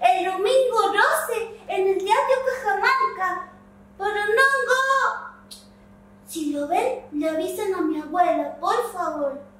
el domingo 12 en el Teatro Cajamarca. no Si lo ven, le avisan a mi abuela, por favor.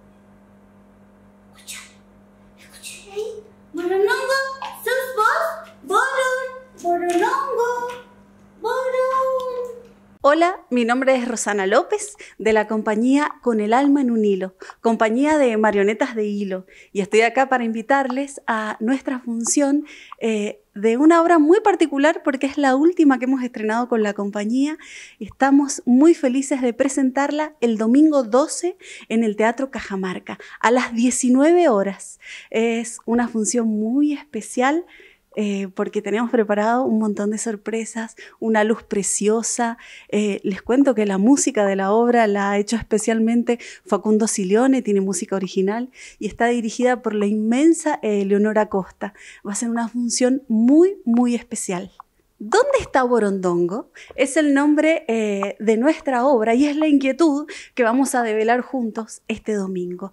Hola, mi nombre es Rosana López de la compañía Con el alma en un hilo, compañía de marionetas de hilo, y estoy acá para invitarles a nuestra función eh, de una obra muy particular porque es la última que hemos estrenado con la compañía. Estamos muy felices de presentarla el domingo 12 en el Teatro Cajamarca a las 19 horas. Es una función muy especial. Eh, porque tenemos preparado un montón de sorpresas, una luz preciosa. Eh, les cuento que la música de la obra la ha hecho especialmente Facundo Silione, tiene música original y está dirigida por la inmensa eh, Leonora Costa. Va a ser una función muy, muy especial. ¿Dónde está Borondongo? Es el nombre de nuestra obra y es la inquietud que vamos a develar juntos este domingo.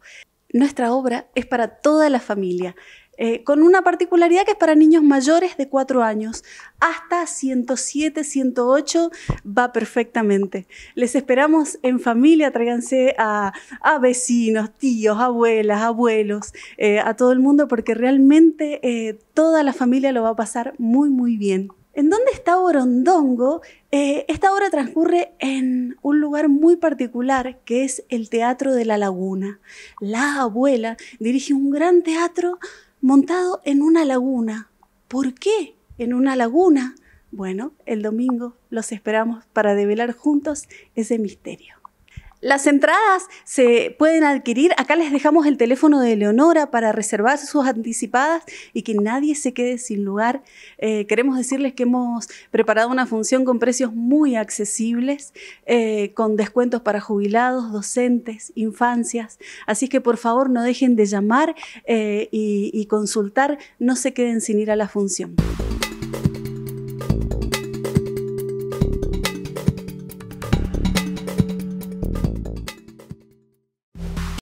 Nuestra obra es para toda la familia. Eh, con una particularidad que es para niños mayores de 4 años. Hasta 107, 108 va perfectamente. Les esperamos en familia, tráiganse a, vecinos, tíos, abuelas, abuelos, eh, a todo el mundo, porque realmente eh, toda la familia lo va a pasar muy, muy bien. ¿En dónde está Borondongo? esta obra transcurre en un lugar muy particular que es el Teatro de la Laguna. La abuela dirige un gran teatro montado en una laguna. ¿Por qué en una laguna? Bueno, el domingo los esperamos para develar juntos ese misterio. Las entradas se pueden adquirir. Acá les dejamos el teléfono de Leonora para reservar sus anticipadas y que nadie se quede sin lugar. Eh, queremos decirles que hemos preparado una función con precios muy accesibles, eh, con descuentos para jubilados, docentes, infancias. Así que por favor no dejen de llamar eh, y consultar. No se queden sin ir a la función.